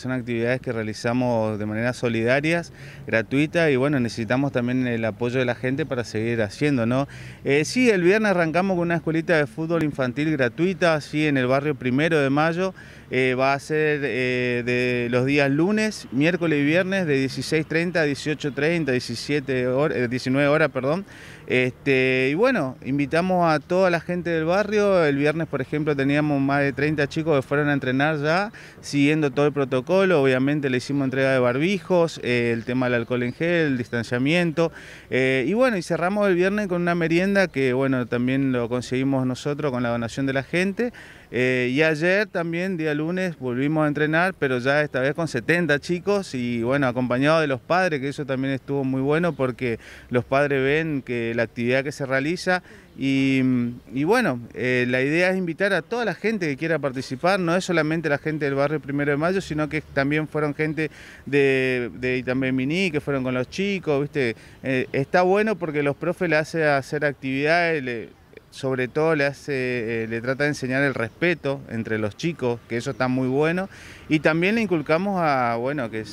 Son actividades que realizamos de manera solidaria, gratuita y bueno, necesitamos también el apoyo de la gente para seguir haciendo, ¿no? Eh, sí, el viernes arrancamos con una escuelita de fútbol infantil gratuita, así en el barrio Primero de Mayo. Eh, va a ser eh, de los días lunes, miércoles y viernes de 16.30 a 18.30, 17 horas, 19 horas, perdón. Este, y bueno, invitamos a toda la gente del barrio. El viernes, por ejemplo, teníamos más de 30 chicos que fueron a entrenar ya, siguiendo todo el protocolo obviamente le hicimos entrega de barbijos, eh, el tema del alcohol en gel, el distanciamiento, eh, y bueno, y cerramos el viernes con una merienda que bueno, también lo conseguimos nosotros con la donación de la gente, eh, y ayer también, día lunes, volvimos a entrenar, pero ya esta vez con 70 chicos y bueno, acompañado de los padres, que eso también estuvo muy bueno porque los padres ven que la actividad que se realiza y, bueno, eh, la idea es invitar a toda la gente que quiera participar, no es solamente la gente del barrio Primero de Mayo, sino que también fueron gente de, de que fueron con los chicos, ¿viste? Eh, está bueno porque los profes le hacen hacer actividades, sobre todo le, hace, eh, le trata de enseñar el respeto entre los chicos, que eso está muy bueno, y también le inculcamos a, bueno, que,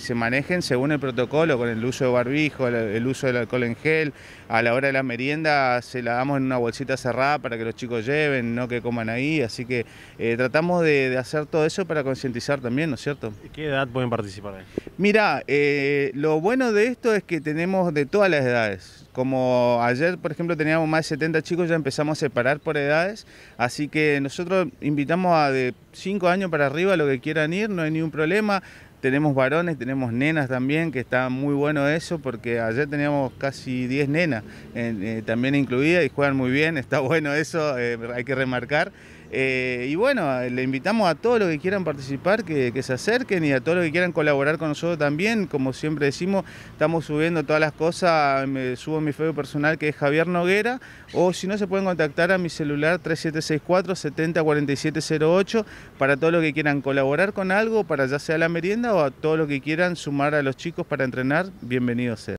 se manejen según el protocolo, con el uso de barbijo, el, uso del alcohol en gel, a la hora de la merienda se la damos en una bolsita cerrada para que los chicos lleven, no que coman ahí, así que eh, tratamos de, hacer todo eso para concientizar también, ¿no es cierto? ¿Qué edad pueden participar? mira eh, lo bueno de esto es que tenemos de todas las edades, como ayer, por ejemplo, teníamos más de 70 chicos, ya empezamos a separar por edades, así que nosotros invitamos a de 5 años para arriba a lo que quieran ir, no hay ningún problema. Tenemos varones, tenemos nenas también, que está muy bueno eso, porque ayer teníamos casi 10 nenas eh, también incluidas y juegan muy bien, está bueno eso, eh, hay que remarcar. Eh, y bueno, le invitamos a todos los que quieran participar que, se acerquen y a todos los que quieran colaborar con nosotros también. Como siempre decimos, estamos subiendo todas las cosas, me, subo mi Facebook personal que es Javier Noguera, o si no se pueden contactar a mi celular 3764 704708 para todos los que quieran colaborar con algo, para ya sea la merienda o a todos los que quieran sumar a los chicos para entrenar, bienvenidos. sea.